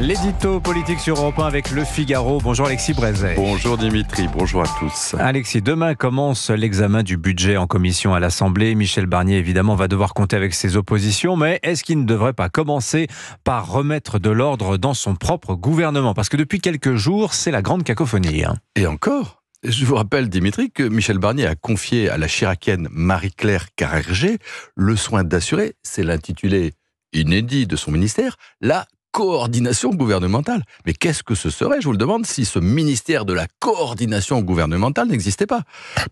L'édito politique sur Europe 1 avec Le Figaro. Bonjour Alexis Brezé. Bonjour Dimitri, bonjour à tous. Alexis, demain commence l'examen du budget en commission à l'Assemblée. Michel Barnier, évidemment, va devoir compter avec ses oppositions, mais est-ce qu'il ne devrait pas commencer par remettre de l'ordre dans son propre gouvernement Parce que depuis quelques jours, c'est la grande cacophonie. Hein. Et encore je vous rappelle, Dimitri, que Michel Barnier a confié à la chiracienne Marie-Claire Carrergé le soin d'assurer, c'est l'intitulé inédit de son ministère, la coordination gouvernementale. Mais qu'est-ce que ce serait, je vous le demande, si ce ministère de la coordination gouvernementale n'existait pas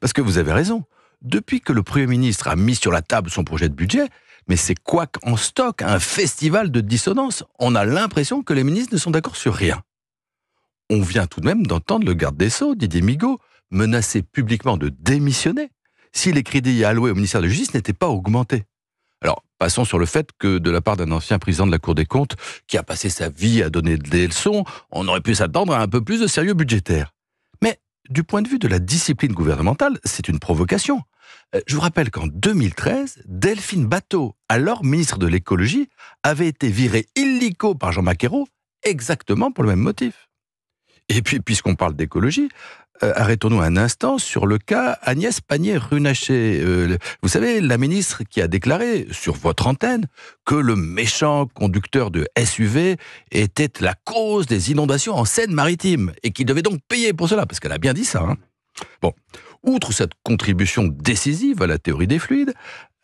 Parce que vous avez raison. Depuis que le Premier ministre a mis sur la table son projet de budget, mais c'est quoi qu'en stock, un festival de dissonance. On a l'impression que les ministres ne sont d'accord sur rien. On vient tout de même d'entendre le garde des Sceaux, Didier Migaud, menacer publiquement de démissionner si les crédits alloués au ministère de la Justice n'étaient pas augmentés. Alors, passons sur le fait que de la part d'un ancien président de la Cour des comptes, qui a passé sa vie à donner des leçons, on aurait pu s'attendre à un peu plus de sérieux budgétaire. Mais du point de vue de la discipline gouvernementale, c'est une provocation. Euh, je vous rappelle qu'en 2013, Delphine Bateau, alors ministre de l'écologie, avait été virée illico par Jean Maquero exactement pour le même motif. Et puis, puisqu'on parle d'écologie, euh, arrêtons-nous un instant sur le cas Agnès Pannier-Runacher. Euh, vous savez, la ministre qui a déclaré sur votre antenne que le méchant conducteur de SUV était la cause des inondations en Seine-Maritime et qu'il devait donc payer pour cela, parce qu'elle a bien dit ça. Hein. Bon, outre cette contribution décisive à la théorie des fluides,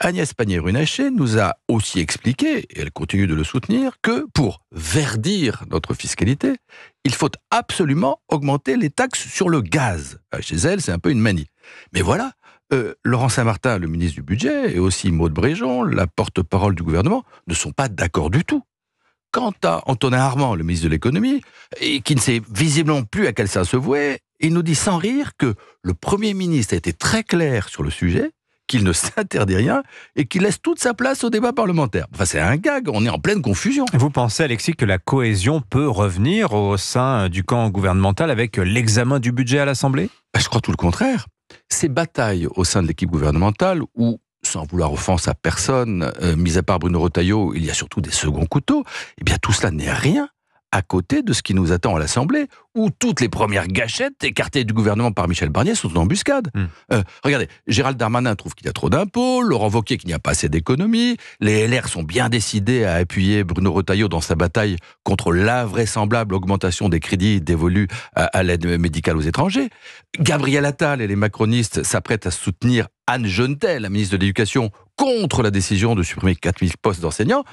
Agnès Pannier-Runacher nous a aussi expliqué, et elle continue de le soutenir, que pour verdir notre fiscalité, il faut absolument augmenter les taxes sur le gaz. Ah, chez elle, c'est un peu une manie. Mais voilà, euh, Laurent Saint-Martin, le ministre du Budget, et aussi Maude Bréjon, la porte-parole du gouvernement, ne sont pas d'accord du tout. Quant à Antonin Armand, le ministre de l'économie, qui ne sait visiblement plus à quel sens se vouer, il nous dit sans rire que le Premier ministre a été très clair sur le sujet qu'il ne s'interdit rien et qu'il laisse toute sa place au débat parlementaire. Enfin, c'est un gag, on est en pleine confusion. Vous pensez, Alexis, que la cohésion peut revenir au sein du camp gouvernemental avec l'examen du budget à l'Assemblée bah, Je crois tout le contraire. Ces batailles au sein de l'équipe gouvernementale où sans vouloir offense à personne, euh, mis à part Bruno Retailleau, il y a surtout des seconds couteaux, eh bien tout cela n'est rien à côté de ce qui nous attend à l'Assemblée, où toutes les premières gâchettes écartées du gouvernement par Michel Barnier sont en embuscade. Hmm. Euh, regardez, Gérald Darmanin trouve qu'il y a trop d'impôts, Laurent Wauquiez qu'il n'y a pas assez d'économies, les LR sont bien décidés à appuyer Bruno Retailleau dans sa bataille contre l'invraisemblable augmentation des crédits dévolus à, l'aide médicale aux étrangers. Gabriel Attal et les macronistes s'apprêtent à soutenir Anne Gentel, la ministre de l'Éducation, contre la décision de supprimer 4000 postes d'enseignants,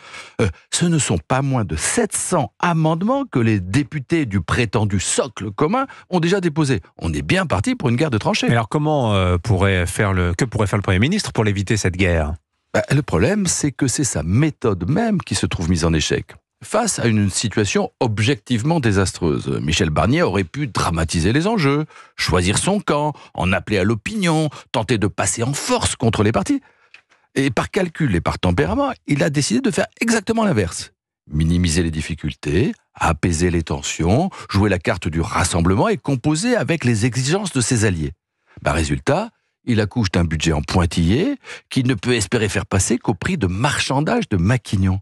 euh, ce ne sont pas moins de 700 amendements que les députés du prétendu socle commun ont déjà déposés. On est bien parti pour une guerre de tranchées. alors comment euh, pourrait faire le que pourrait faire le Premier ministre pour l'éviter cette guerre bah, Le problème, c'est que c'est sa méthode même qui se trouve mise en échec. Face à une situation objectivement désastreuse, Michel Barnier aurait pu dramatiser les enjeux, choisir son camp, en appeler à l'opinion, tenter de passer en force contre les partis. Et par calcul et par tempérament, il a décidé de faire exactement l'inverse. Minimiser les difficultés, apaiser les tensions, jouer la carte du rassemblement et composer avec les exigences de ses alliés. Bah, résultat, il accouche d'un budget en pointillé qu'il ne peut espérer faire passer qu'au prix de marchandage de maquignons.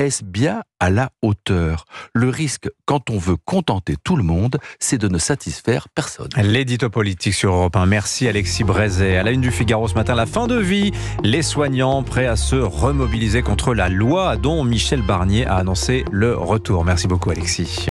Est-ce bien à la hauteur Le risque, quand on veut contenter tout le monde, c'est de ne satisfaire personne. L'édito politique sur Europe 1. Merci Alexis Brézet. À la une du Figaro ce matin, la fin de vie. Les soignants prêts à se remobiliser contre la loi dont Michel Barnier a annoncé le retour. Merci beaucoup Alexis.